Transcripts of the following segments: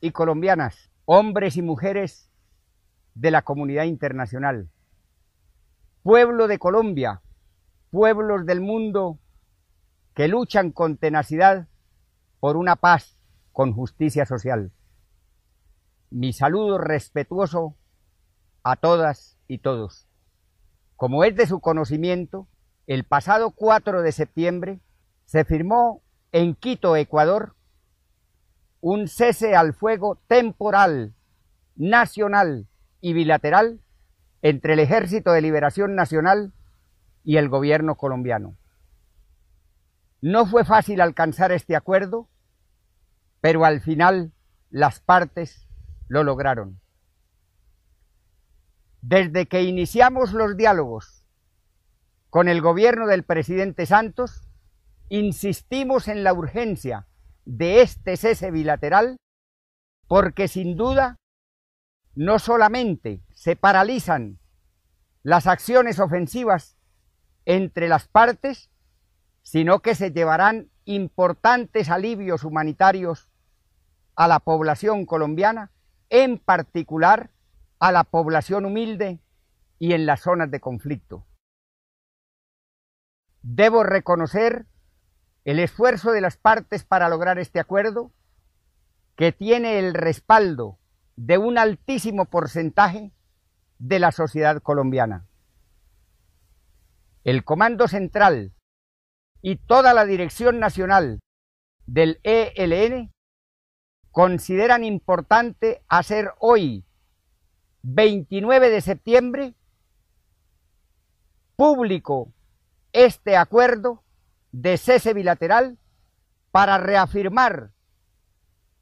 y colombianas, hombres y mujeres de la comunidad internacional. Pueblo de Colombia, pueblos del mundo que luchan con tenacidad por una paz con justicia social. Mi saludo respetuoso a todas y todos. Como es de su conocimiento, el pasado 4 de septiembre se firmó en Quito, Ecuador, un cese al fuego temporal, nacional y bilateral entre el Ejército de Liberación Nacional y el gobierno colombiano. No fue fácil alcanzar este acuerdo, pero al final las partes lo lograron. Desde que iniciamos los diálogos con el gobierno del presidente Santos, insistimos en la urgencia de este cese bilateral porque sin duda no solamente se paralizan las acciones ofensivas entre las partes, sino que se llevarán importantes alivios humanitarios a la población colombiana, en particular a la población humilde y en las zonas de conflicto. Debo reconocer el esfuerzo de las partes para lograr este acuerdo, que tiene el respaldo de un altísimo porcentaje de la sociedad colombiana. El Comando Central y toda la Dirección Nacional del ELN consideran importante hacer hoy, 29 de septiembre, público este acuerdo de cese bilateral para reafirmar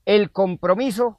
el compromiso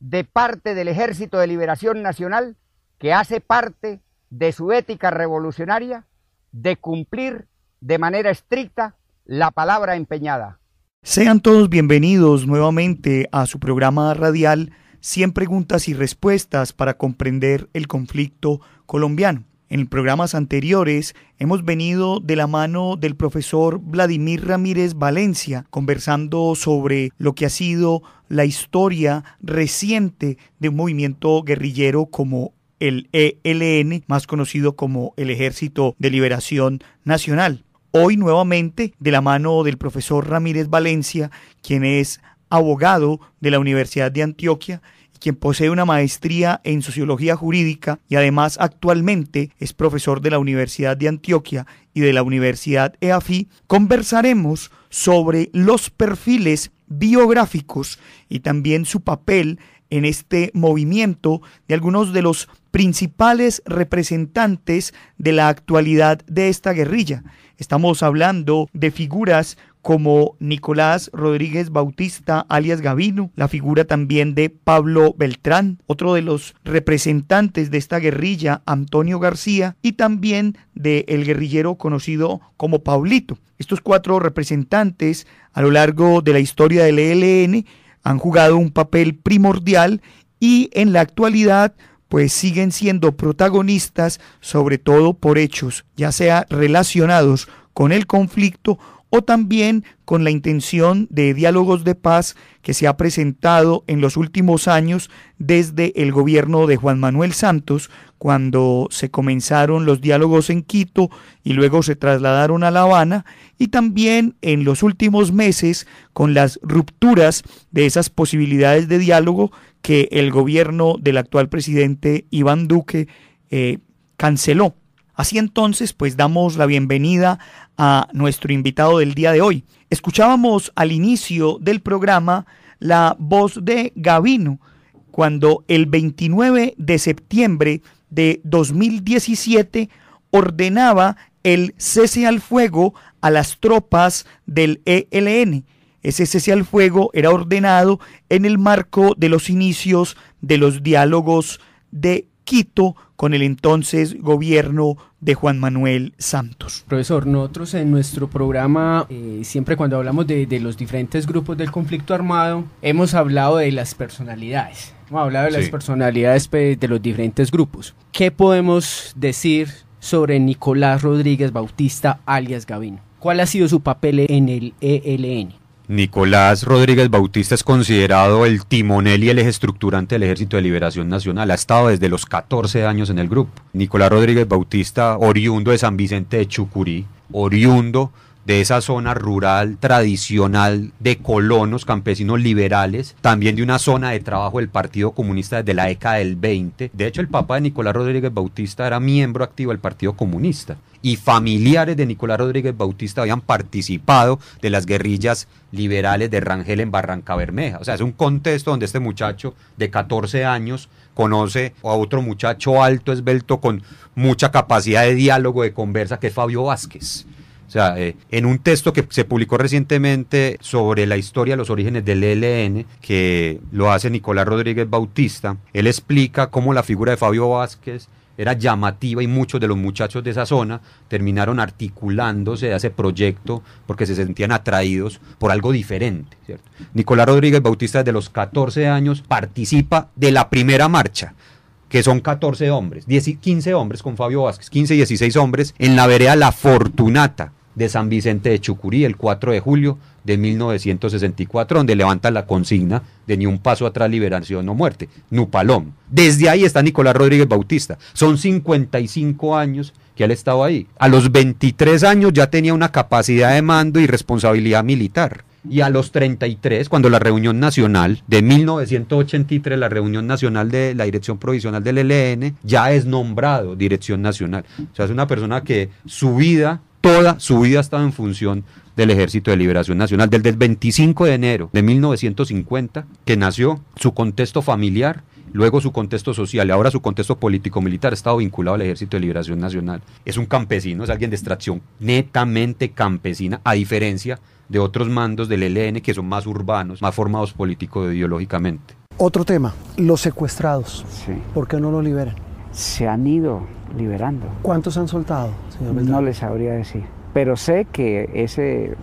de parte del Ejército de Liberación Nacional, que hace parte de su ética revolucionaria, de cumplir de manera estricta la palabra empeñada. Sean todos bienvenidos nuevamente a su programa radial 100 preguntas y respuestas para comprender el conflicto colombiano. En programas anteriores hemos venido de la mano del profesor Vladimir Ramírez Valencia conversando sobre lo que ha sido la historia reciente de un movimiento guerrillero como el ELN, más conocido como el Ejército de Liberación Nacional. Hoy nuevamente de la mano del profesor Ramírez Valencia, quien es abogado de la Universidad de Antioquia quien posee una maestría en sociología jurídica y además actualmente es profesor de la Universidad de Antioquia y de la Universidad EAFI, conversaremos sobre los perfiles biográficos y también su papel en este movimiento de algunos de los principales representantes de la actualidad de esta guerrilla. Estamos hablando de figuras como Nicolás Rodríguez Bautista, alias Gavino, la figura también de Pablo Beltrán, otro de los representantes de esta guerrilla, Antonio García, y también del el guerrillero conocido como Paulito. Estos cuatro representantes a lo largo de la historia del ELN han jugado un papel primordial y en la actualidad pues siguen siendo protagonistas sobre todo por hechos, ya sea relacionados con el conflicto o también con la intención de diálogos de paz que se ha presentado en los últimos años desde el gobierno de Juan Manuel Santos, cuando se comenzaron los diálogos en Quito y luego se trasladaron a La Habana, y también en los últimos meses con las rupturas de esas posibilidades de diálogo que el gobierno del actual presidente Iván Duque eh, canceló. Así entonces, pues damos la bienvenida a nuestro invitado del día de hoy. Escuchábamos al inicio del programa la voz de Gavino cuando el 29 de septiembre de 2017 ordenaba el cese al fuego a las tropas del ELN. Ese cese al fuego era ordenado en el marco de los inicios de los diálogos de Quito con el entonces gobierno de Juan Manuel Santos. Profesor, nosotros en nuestro programa, eh, siempre cuando hablamos de, los diferentes grupos del conflicto armado, hemos hablado de las personalidades. Hemos hablado de las personalidades pues, de los diferentes grupos. ¿Qué podemos decir sobre Nicolás Rodríguez Bautista, alias Gavino? ¿Cuál ha sido su papel en el ELN? Nicolás Rodríguez Bautista es considerado el timonel y el eje estructurante del Ejército de Liberación Nacional. Ha estado desde los 14 años en el grupo. Nicolás Rodríguez Bautista, oriundo de San Vicente de Chucurí, oriundo de esa zona rural tradicional de colonos, campesinos liberales, también de una zona de trabajo del Partido Comunista desde la década del 20. De hecho, el papá de Nicolás Rodríguez Bautista era miembro activo del Partido Comunista y familiares de Nicolás Rodríguez Bautista habían participado de las guerrillas liberales de Rangel en Barranca Bermeja. O sea, es un contexto donde este muchacho de 14 años conoce a otro muchacho alto, esbelto, con mucha capacidad de diálogo, de conversa, que es Fabio Vázquez. O sea, eh, en un texto que se publicó recientemente sobre la historia de los orígenes del ELN, que lo hace Nicolás Rodríguez Bautista, él explica cómo la figura de Fabio Vázquez era llamativa y muchos de los muchachos de esa zona terminaron articulándose a ese proyecto porque se sentían atraídos por algo diferente. ¿cierto? Nicolás Rodríguez Bautista desde los 14 años participa de la primera marcha que son 14 hombres, 15 hombres con Fabio Vázquez, 15 y 16 hombres en la vereda La Fortunata, de San Vicente de Chucurí el 4 de julio de 1964, donde levanta la consigna de ni un paso atrás, liberación o muerte, Nupalón. Desde ahí está Nicolás Rodríguez Bautista. Son 55 años que él ha estado ahí. A los 23 años ya tenía una capacidad de mando y responsabilidad militar. Y a los 33, cuando la reunión nacional de 1983, la reunión nacional de la Dirección Provisional del ELN, ya es nombrado Dirección Nacional. O sea, es una persona que su vida toda su vida ha estado en función del Ejército de Liberación Nacional. Desde el 25 de enero de 1950, que nació su contexto familiar, luego su contexto social y ahora su contexto político-militar, ha estado vinculado al Ejército de Liberación Nacional. Es un campesino, es alguien de extracción netamente campesina, a diferencia de otros mandos del ELN que son más urbanos, más formados político-ideológicamente. Otro tema, los secuestrados. Sí. ¿Por qué no los liberan? se han ido liberando. ¿Cuántos han soltado, señor No les sabría decir, pero sé que ese,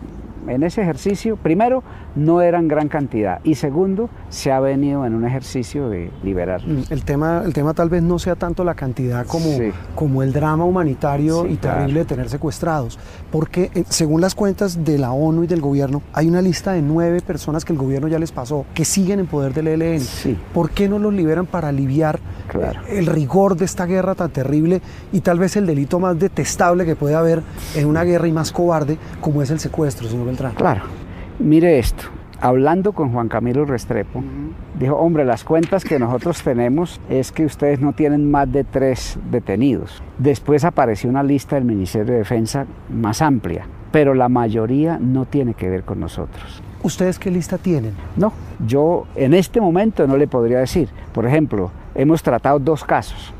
en ese ejercicio, primero, no eran gran cantidad. Y segundo, se ha venido en un ejercicio de liberar. Mm, el tema, tema tal vez no sea tanto la cantidad como, como el drama humanitario y terrible de tener secuestrados. Porque eh, según las cuentas de la ONU y del gobierno, hay una lista de nueve personas que el gobierno ya les pasó, que siguen en poder del ELN. ¿Por qué no los liberan para aliviar eh, el rigor de esta guerra tan terrible y tal vez el delito más detestable que puede haber en una guerra y más cobarde como es el secuestro, señor Beltrán? Claro. Mire esto, hablando con Juan Camilo Restrepo, dijo, hombre, las cuentas que nosotros tenemos es que ustedes no tienen más de tres detenidos. Después apareció una lista del Ministerio de Defensa más amplia, pero la mayoría no tiene que ver con nosotros. ¿Ustedes qué lista tienen? No, yo en este momento no le podría decir. Por ejemplo, hemos tratado dos casos,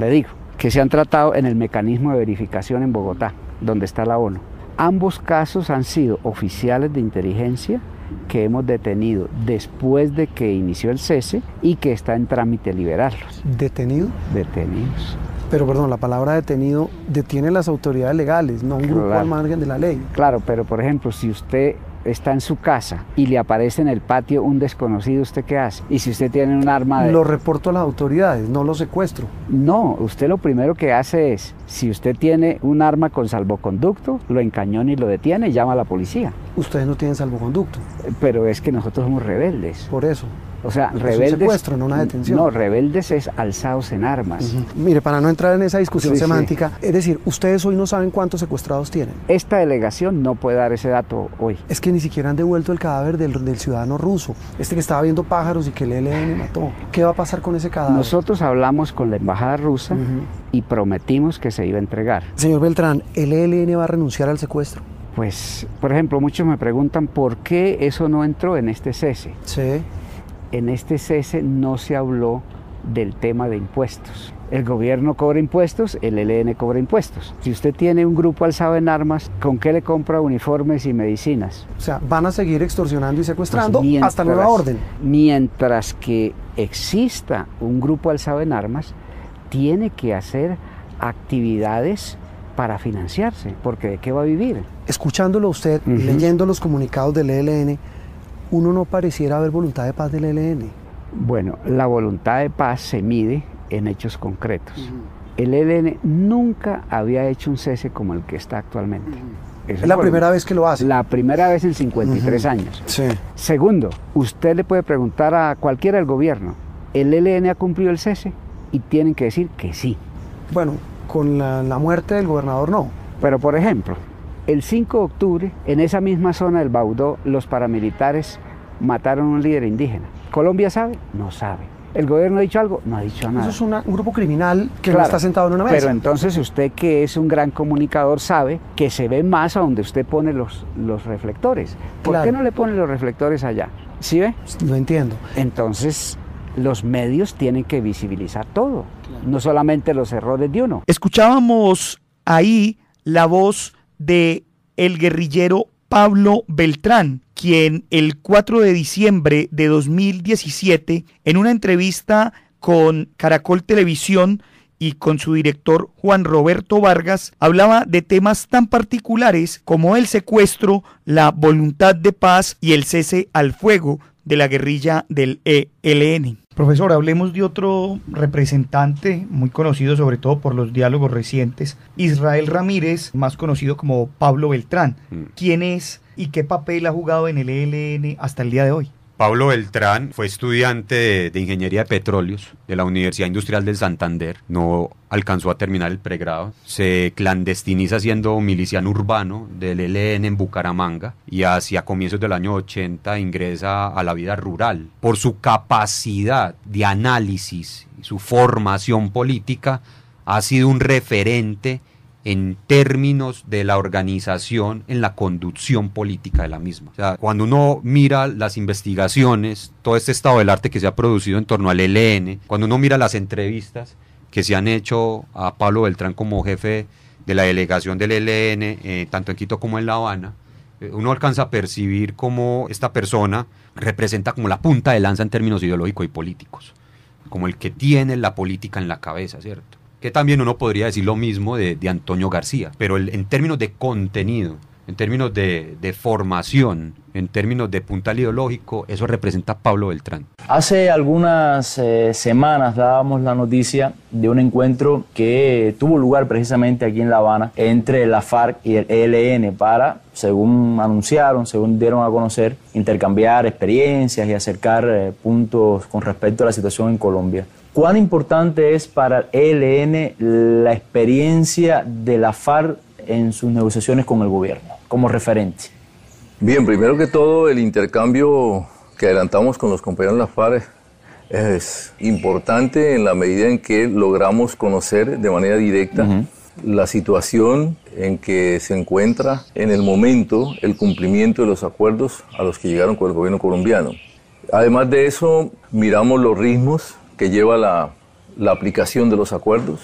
le digo, que se han tratado en el mecanismo de verificación en Bogotá, donde está la ONU Ambos casos han sido oficiales de inteligencia que hemos detenido después de que inició el cese y que está en trámite liberarlos. ¿Detenido? Detenidos pero perdón, la palabra detenido detiene las autoridades legales, no un grupo al margen de la ley. Claro, pero por ejemplo, si usted está en su casa y le aparece en el patio un desconocido, ¿usted qué hace? Y si usted tiene un arma Lo reporto a las autoridades, no lo secuestro. No, usted lo primero que hace es, si usted tiene un arma con salvoconducto, lo encañona y lo detiene llama a la policía. Ustedes no tienen salvoconducto. Pero es que nosotros somos rebeldes. Por eso. O sea, rebeldes. Un secuestro, no una detención. No, rebeldes es alzados en armas. Mire, para no entrar en esa discusión semántica, es decir, ustedes hoy no saben cuántos secuestrados tienen. Esta delegación no puede dar ese dato hoy. Es que ni siquiera han devuelto el cadáver del, ciudadano ruso, este que estaba viendo pájaros y que el ELN mató. ¿Qué va a pasar con ese cadáver? Nosotros hablamos con la embajada rusa y prometimos que se iba a entregar. Señor Beltrán, ¿el ELN va a renunciar al secuestro? Pues, por ejemplo, muchos me preguntan por qué eso no entró en este cese. Sí en este cese no se habló del tema de impuestos. El gobierno cobra impuestos, el ELN cobra impuestos. Si usted tiene un grupo alzado en armas, ¿con qué le compra uniformes y medicinas? O sea, van a seguir extorsionando y pues secuestrando hasta nueva orden. Mientras que exista un grupo alzado en armas, tiene que hacer actividades para financiarse, porque ¿de qué va a vivir? Escuchándolo usted, leyendo los comunicados del ELN, uno no pareciera haber voluntad de paz del ELN. Bueno, la voluntad de paz se mide en hechos concretos. El ELN nunca había hecho un cese como el que está actualmente. Es la primera vez que lo hace. La primera vez en 53 años. Segundo, usted le puede preguntar a cualquiera del gobierno, ¿el ELN ha cumplido el cese? Y tienen que decir que sí. Bueno, con la muerte del gobernador no. Pero por ejemplo, el 5 de octubre, en esa misma zona del Baudó, los paramilitares mataron a un líder indígena. ¿Colombia sabe? No sabe. ¿El gobierno ha dicho algo? No ha dicho nada. Eso es un grupo criminal que no está sentado en una mesa. Pero entonces usted, que es un gran comunicador, sabe que se ve más a donde usted pone los, los reflectores. ¿Por qué no le pone los reflectores allá? ¿Sí ve? No entiendo. Entonces, los medios tienen que visibilizar todo, no solamente los errores de uno. Escuchábamos ahí la voz de el guerrillero Pablo Beltrán, quien el 4 de diciembre de 2017, en una entrevista con Caracol Televisión y con su director Juan Roberto Vargas, hablaba de temas tan particulares como el secuestro, la voluntad de paz y el cese al fuego de la guerrilla del ELN. Profesor, hablemos de otro representante muy conocido sobre todo por los diálogos recientes, Israel Ramírez, más conocido como Pablo Beltrán. Mm. ¿Quién es y qué papel ha jugado en el ELN hasta el día de hoy? Pablo Beltrán fue estudiante de, Ingeniería de Petróleos de la Universidad Industrial del Santander. No alcanzó a terminar el pregrado. Se clandestiniza siendo miliciano urbano del ELN en Bucaramanga y hacia comienzos del año 80 ingresa a la vida rural. Por su capacidad de análisis y su formación política, ha sido un referente en términos de la organización, en la conducción política de la misma. cuando uno mira las investigaciones, todo este estado del arte que se ha producido en torno al ELN, cuando uno mira las entrevistas que se han hecho a Pablo Beltrán como jefe de la delegación del ELN, eh, tanto en Quito como en La Habana, eh, uno alcanza a percibir cómo esta persona representa como la punta de lanza en términos ideológicos y políticos, como el que tiene la política en la cabeza, ¿cierto? Que también uno podría decir lo mismo de, de Antonio García, pero en términos de contenido, en términos de, formación, en términos de puntal ideológico, eso representa a Pablo Beltrán. Hace algunas eh, semanas dábamos la noticia de un encuentro que tuvo lugar precisamente aquí en La Habana entre la FARC y el ELN para, según anunciaron, según dieron a conocer, intercambiar experiencias y acercar eh, puntos con respecto a la situación en Colombia. ¿Cuán importante es para ELN la experiencia de la FARC en sus negociaciones con el gobierno como referente? Bien, primero que todo, el intercambio que adelantamos con los compañeros de la FARC es importante en la medida en que logramos conocer de manera directa la situación en que se encuentra en el momento el cumplimiento de los acuerdos a los que llegaron con el gobierno colombiano. Además de eso, miramos los ritmos que lleva la, aplicación de los acuerdos,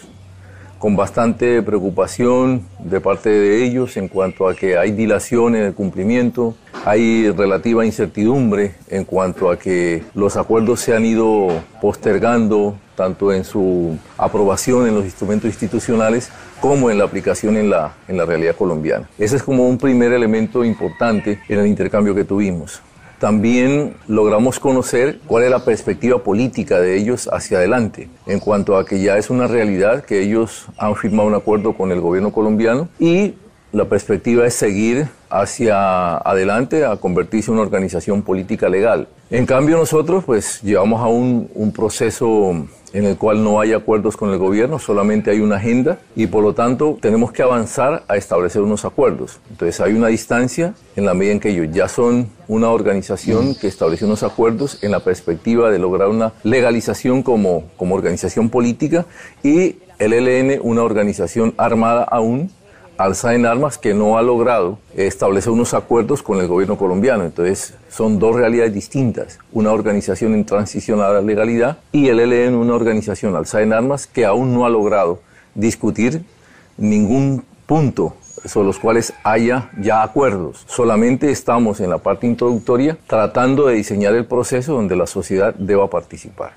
con bastante preocupación de parte de ellos en cuanto a que hay dilación en el cumplimiento, hay relativa incertidumbre en cuanto a que los acuerdos se han ido postergando tanto en su aprobación en los instrumentos institucionales como en la aplicación en en la realidad colombiana. Ese es como un primer elemento importante en el intercambio que tuvimos. También logramos conocer cuál es la perspectiva política de ellos hacia adelante, en cuanto a que ya es una realidad que ellos han firmado un acuerdo con el gobierno colombiano y la perspectiva es seguir hacia adelante a convertirse en una organización política legal. En cambio nosotros pues llevamos a un, proceso en el cual no hay acuerdos con el gobierno, solamente hay una agenda y por lo tanto tenemos que avanzar a establecer unos acuerdos. Entonces hay una distancia en la medida en que ellos ya son una organización que establece unos acuerdos en la perspectiva de lograr una legalización como, como organización política y el ELN una organización armada aún Alza en Armas, que no ha logrado establecer unos acuerdos con el gobierno colombiano. Entonces, son dos realidades distintas. Una organización en transición a la legalidad y el ELN, e una organización, alza en Armas, que aún no ha logrado discutir ningún punto sobre los cuales haya ya acuerdos. Solamente estamos en la parte introductoria tratando de diseñar el proceso donde la sociedad deba participar.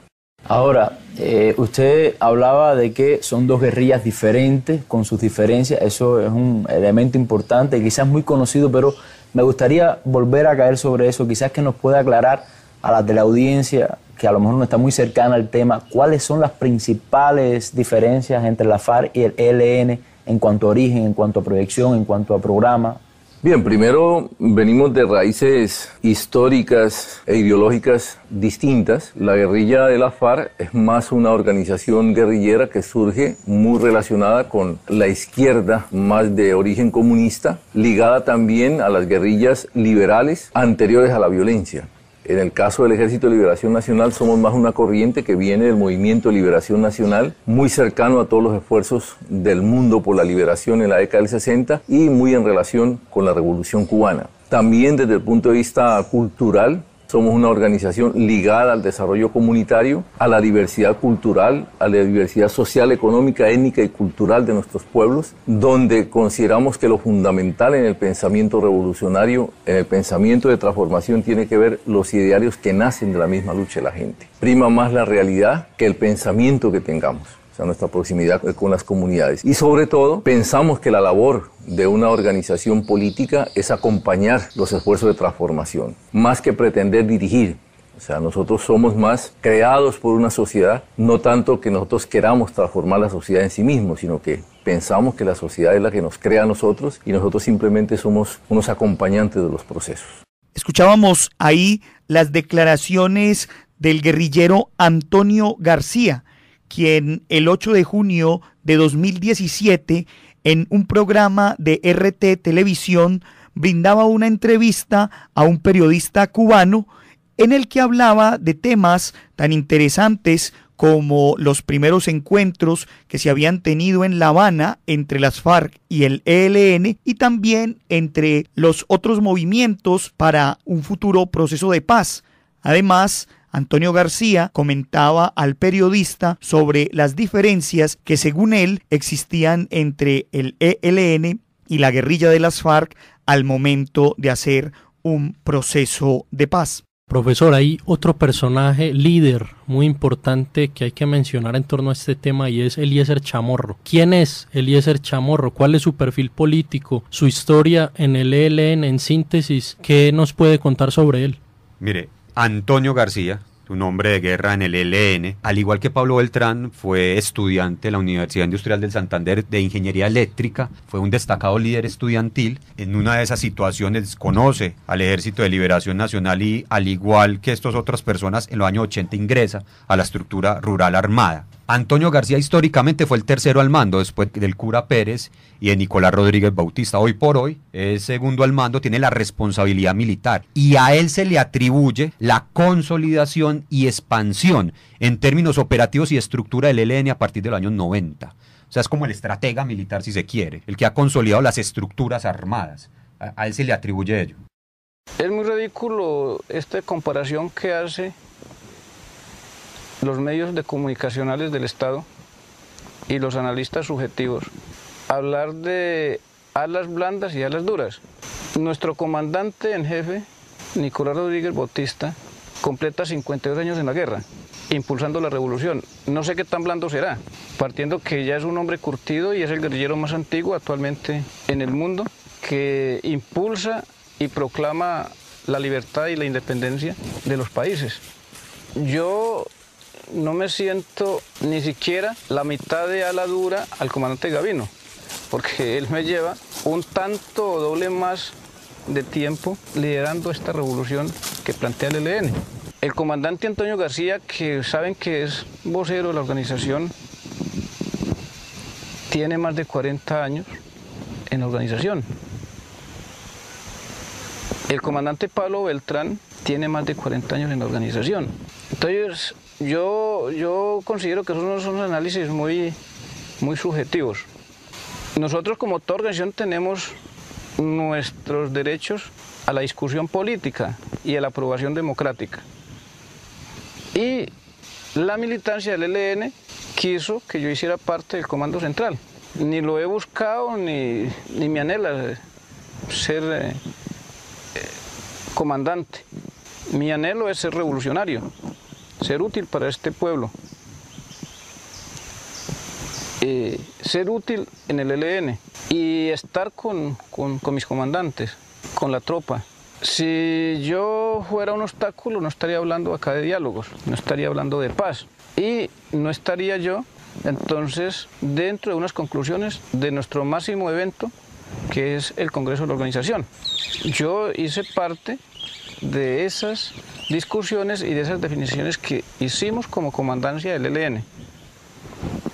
Ahora, eh, usted hablaba de que son dos guerrillas diferentes, con sus diferencias, eso es un elemento importante, quizás muy conocido, pero me gustaría volver a caer sobre eso, quizás que nos pueda aclarar a las de la audiencia, que a lo mejor no está muy cercana al tema, cuáles son las principales diferencias entre la FARC y el ELN en cuanto a origen, en cuanto a proyección, en cuanto a programa, Bien, primero venimos de raíces históricas e ideológicas distintas. La guerrilla de la FARC es más una organización guerrillera que surge muy relacionada con la izquierda, más de origen comunista, ligada también a las guerrillas liberales anteriores a la violencia. En el caso del Ejército de Liberación Nacional somos más una corriente que viene del movimiento de liberación nacional, muy cercano a todos los esfuerzos del mundo por la liberación en la década del 60 y muy en relación con la revolución cubana. También desde el punto de vista cultural, somos una organización ligada al desarrollo comunitario, a la diversidad cultural, a la diversidad social, económica, étnica y cultural de nuestros pueblos, donde consideramos que lo fundamental en el pensamiento revolucionario, en el pensamiento de transformación, tiene que ver los idearios que nacen de la misma lucha de la gente. Prima más la realidad que el pensamiento que tengamos o nuestra proximidad con las comunidades. Y sobre todo, pensamos que la labor de una organización política es acompañar los esfuerzos de transformación, más que pretender dirigir. O sea, nosotros somos más creados por una sociedad, no tanto que nosotros queramos transformar la sociedad en sí mismo, sino que pensamos que la sociedad es la que nos crea a nosotros y nosotros simplemente somos unos acompañantes de los procesos. Escuchábamos ahí las declaraciones del guerrillero Antonio García, quien el 8 de junio de 2017 en un programa de RT Televisión brindaba una entrevista a un periodista cubano en el que hablaba de temas tan interesantes como los primeros encuentros que se habían tenido en La Habana entre las FARC y el ELN y también entre los otros movimientos para un futuro proceso de paz. Además, Antonio García comentaba al periodista sobre las diferencias que según él existían entre el ELN y la guerrilla de las FARC al momento de hacer un proceso de paz. Profesor, hay otro personaje líder muy importante que hay que mencionar en torno a este tema y es Eliezer Chamorro. ¿Quién es Eliezer Chamorro? ¿Cuál es su perfil político? ¿Su historia en el ELN en síntesis? ¿Qué nos puede contar sobre él? Mire, Antonio García, un hombre de guerra en el e LN, al igual que Pablo Beltrán, fue estudiante de la Universidad Industrial del Santander de Ingeniería Eléctrica, fue un destacado líder estudiantil. En una de esas situaciones conoce al Ejército de Liberación Nacional y, al igual que estas otras personas, en los años 80 ingresa a la estructura rural armada. Antonio García históricamente fue el tercero al mando después del cura Pérez y de Nicolás Rodríguez Bautista. Hoy por hoy el segundo al mando, tiene la responsabilidad militar y a él se le atribuye la consolidación y expansión en términos operativos y estructura del ELN a partir del año 90. O sea, es como el estratega militar si se quiere, el que ha consolidado las estructuras armadas. a él se le atribuye ello. Es muy ridículo esta comparación que hace los medios de comunicacionales del Estado y los analistas subjetivos hablar de alas blandas y alas duras. Nuestro comandante en jefe, Nicolás Rodríguez Bautista, completa 52 años en la guerra, impulsando la revolución. No sé qué tan blando será, partiendo que ya es un hombre curtido y es el guerrillero más antiguo actualmente en el mundo, que impulsa y proclama la libertad y la independencia de los países. Yo no me siento ni siquiera la mitad de ala dura al comandante Gavino, porque él me lleva un tanto o doble más de tiempo liderando esta revolución que plantea el ELN. El comandante Antonio García, que saben que es vocero de la organización, tiene más de 40 años en la organización. El comandante Pablo Beltrán tiene más de 40 años en la organización. Entonces, yo, yo considero que son análisis muy, muy subjetivos. Nosotros como toda organización tenemos nuestros derechos a la discusión política y a la aprobación democrática. Y la militancia del ELN quiso que yo hiciera parte del Comando Central. Ni lo he buscado ni, ni me anhela ser eh, comandante. Mi anhelo es ser revolucionario ser útil para este pueblo. Eh, ser útil en el LN y estar con, con mis comandantes, con la tropa. Si yo fuera un obstáculo no estaría hablando acá de diálogos, no estaría hablando de paz y no estaría yo entonces dentro de unas conclusiones de nuestro máximo evento que es el Congreso de la Organización. Yo hice parte de esas discusiones y de esas definiciones que hicimos como comandancia del ELN.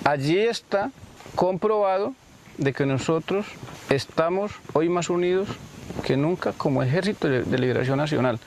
Allí está comprobado de que nosotros estamos hoy más unidos que nunca como Ejército de Liberación Nacional.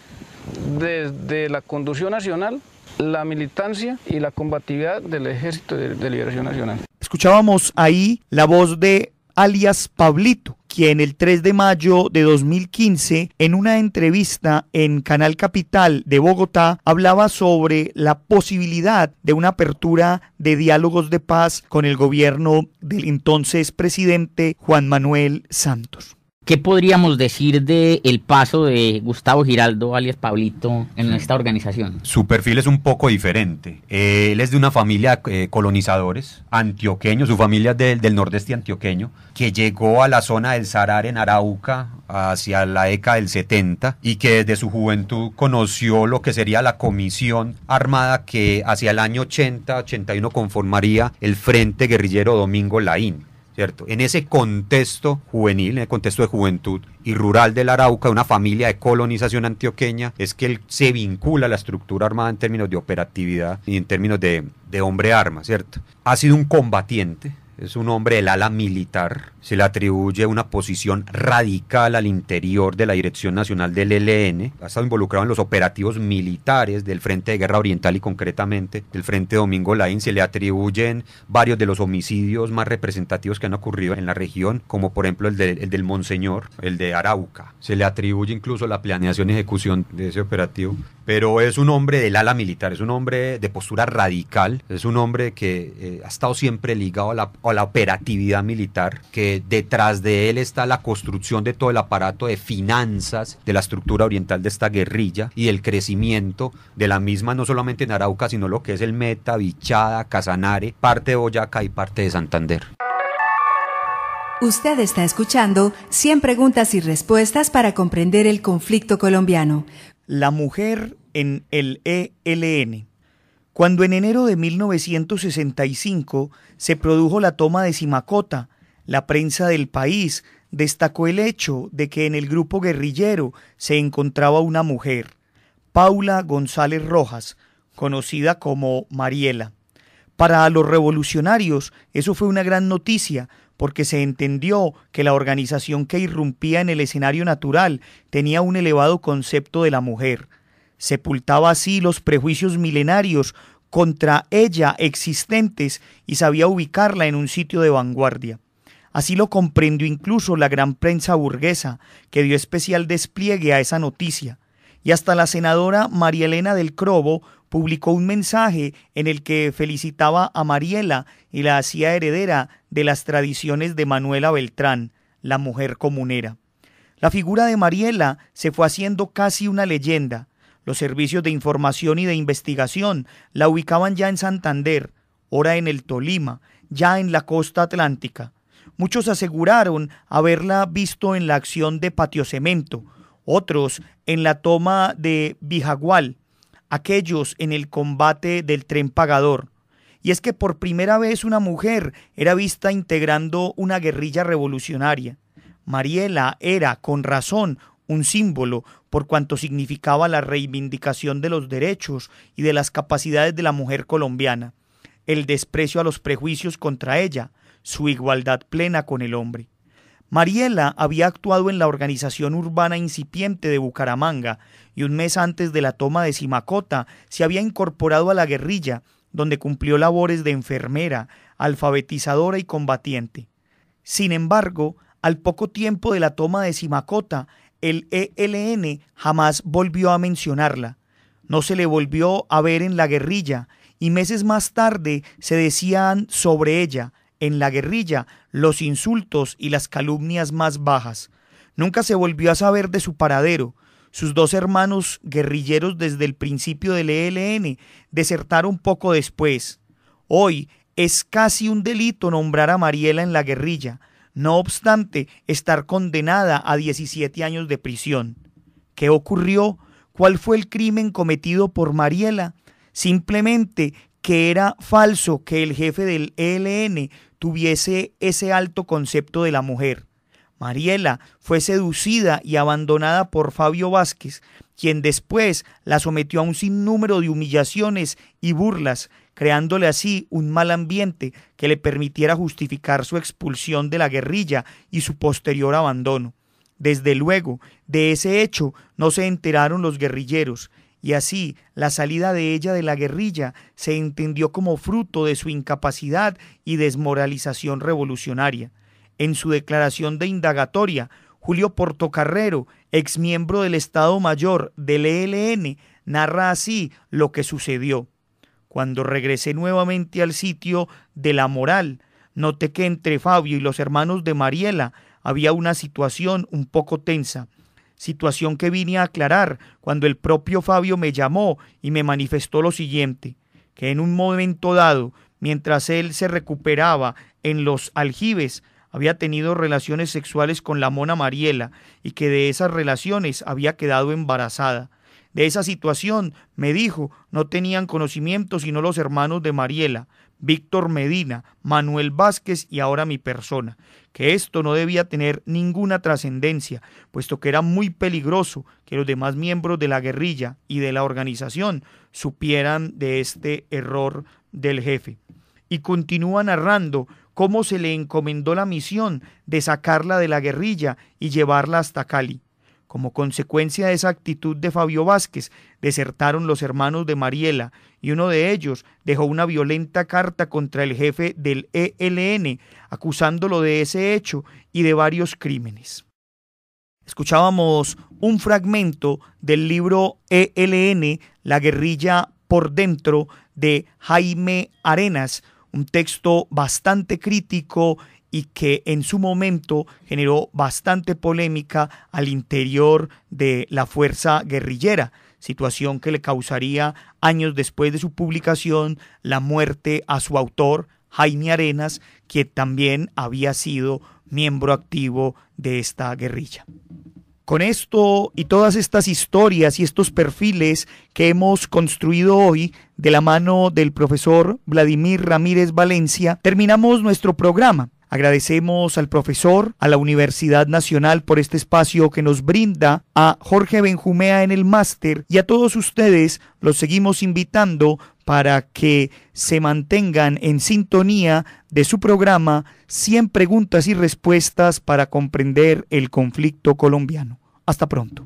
Desde la conducción nacional, la militancia y la combatividad del Ejército de Liberación Nacional. Escuchábamos ahí la voz de alias Pablito, quien el 3 de mayo de 2015, en una entrevista en Canal Capital de Bogotá, hablaba sobre la posibilidad de una apertura de diálogos de paz con el gobierno del entonces presidente Juan Manuel Santos. ¿Qué podríamos decir de el paso de Gustavo Giraldo, alias Pablito, en esta organización? Su perfil es un poco diferente. Él es de una familia de eh, colonizadores antioqueños, su familia es del, del nordeste antioqueño, que llegó a la zona del Sarar en Arauca hacia la década del 70 y que desde su juventud conoció lo que sería la comisión armada que hacia el año 80-81 conformaría el Frente Guerrillero Domingo Laín en ese contexto juvenil, en el contexto de juventud y rural del Arauca, una familia de colonización antioqueña, es que él se vincula a la estructura armada en términos de operatividad y en términos de, de hombre arma, ¿cierto? Ha sido un combatiente, es un hombre del ala militar, se le atribuye una posición radical al interior de la Dirección Nacional del ELN, ha estado involucrado en los operativos militares del Frente de Guerra Oriental y concretamente del Frente Domingo Laín, se le atribuyen varios de los homicidios más representativos que han ocurrido en la región, como por ejemplo el, el del Monseñor, el de Arauca, se le atribuye incluso la planeación y ejecución de ese operativo pero es un hombre del ala militar, es un hombre de postura radical, es un hombre que eh, ha estado siempre ligado a la, operatividad militar, que detrás de él está la construcción de todo el aparato de finanzas de la estructura oriental de esta guerrilla y el crecimiento de la misma, no solamente en Arauca, sino lo que es el Meta, Vichada, Casanare, parte de Boyaca y parte de Santander. Usted está escuchando 100 preguntas y respuestas para comprender el conflicto colombiano. La mujer en el ELN. Cuando en enero de 1965 se produjo la toma de Simacota, la prensa del país destacó el hecho de que en el grupo guerrillero se encontraba una mujer, Paula González Rojas, conocida como Mariela. Para los revolucionarios eso fue una gran noticia porque se entendió que la organización que irrumpía en el escenario natural tenía un elevado concepto de la mujer. Sepultaba así los prejuicios milenarios contra ella existentes y sabía ubicarla en un sitio de vanguardia. Así lo comprendió incluso la gran prensa burguesa, que dio especial despliegue a esa noticia, y hasta la senadora María Elena del Crobo publicó un mensaje en el que felicitaba a Mariela y la hacía heredera de las tradiciones de Manuela Beltrán, la mujer comunera. La figura de Mariela se fue haciendo casi una leyenda. Los servicios de información y de investigación la ubicaban ya en Santander, ahora en el Tolima, ya en la costa atlántica. Muchos aseguraron haberla visto en la acción de Patio Cemento, otros en la toma de Bijagual, aquellos en el combate del tren pagador. Y es que por primera vez una mujer era vista integrando una guerrilla revolucionaria. Mariela era, con razón, un símbolo por cuanto significaba la reivindicación de los derechos y de las capacidades de la mujer colombiana, el desprecio a los prejuicios contra ella, su igualdad plena con el hombre. Mariela había actuado en la organización urbana incipiente de Bucaramanga y un mes antes de la toma de Simacota se había incorporado a la guerrilla, donde cumplió labores de enfermera, alfabetizadora y combatiente. Sin embargo, al poco tiempo de la toma de Simacota, el ELN jamás volvió a mencionarla. No se le volvió a ver en la guerrilla y meses más tarde se decían sobre ella en la guerrilla los insultos y las calumnias más bajas. Nunca se volvió a saber de su paradero. Sus dos hermanos guerrilleros desde el principio del ELN desertaron poco después. Hoy es casi un delito nombrar a Mariela en la guerrilla, no obstante estar condenada a 17 años de prisión. ¿Qué ocurrió? ¿Cuál fue el crimen cometido por Mariela? Simplemente que era falso que el jefe del ELN tuviese ese alto concepto de la mujer. Mariela fue seducida y abandonada por Fabio Vázquez, quien después la sometió a un sinnúmero de humillaciones y burlas, creándole así un mal ambiente que le permitiera justificar su expulsión de la guerrilla y su posterior abandono. Desde luego, de ese hecho no se enteraron los guerrilleros, y así la salida de ella de la guerrilla se entendió como fruto de su incapacidad y desmoralización revolucionaria. En su declaración de indagatoria, Julio Portocarrero, miembro del Estado Mayor del ELN, narra así lo que sucedió. Cuando regresé nuevamente al sitio de la moral, noté que entre Fabio y los hermanos de Mariela había una situación un poco tensa situación que vine a aclarar cuando el propio Fabio me llamó y me manifestó lo siguiente, que en un momento dado, mientras él se recuperaba en los aljibes, había tenido relaciones sexuales con la mona Mariela y que de esas relaciones había quedado embarazada. De esa situación, me dijo, no tenían conocimiento sino los hermanos de Mariela, Víctor Medina, Manuel Vázquez y ahora mi persona, que esto no debía tener ninguna trascendencia, puesto que era muy peligroso que los demás miembros de la guerrilla y de la organización supieran de este error del jefe. Y continúa narrando cómo se le encomendó la misión de sacarla de la guerrilla y llevarla hasta Cali. Como consecuencia de esa actitud de Fabio Vázquez, desertaron los hermanos de Mariela y uno de ellos dejó una violenta carta contra el jefe del ELN, acusándolo de ese hecho y de varios crímenes. Escuchábamos un fragmento del libro ELN, La guerrilla por dentro, de Jaime Arenas, un texto bastante crítico y que en su momento generó bastante polémica al interior de la fuerza guerrillera, situación que le causaría años después de su publicación la muerte a su autor, Jaime Arenas, que también había sido miembro activo de esta guerrilla. Con esto y todas estas historias y estos perfiles que hemos construido hoy de la mano del profesor Vladimir Ramírez Valencia, terminamos nuestro programa. Agradecemos al profesor, a la Universidad Nacional por este espacio que nos brinda, a Jorge Benjumea en el máster y a todos ustedes los seguimos invitando para que se mantengan en sintonía de su programa 100 preguntas y respuestas para comprender el conflicto colombiano. Hasta pronto.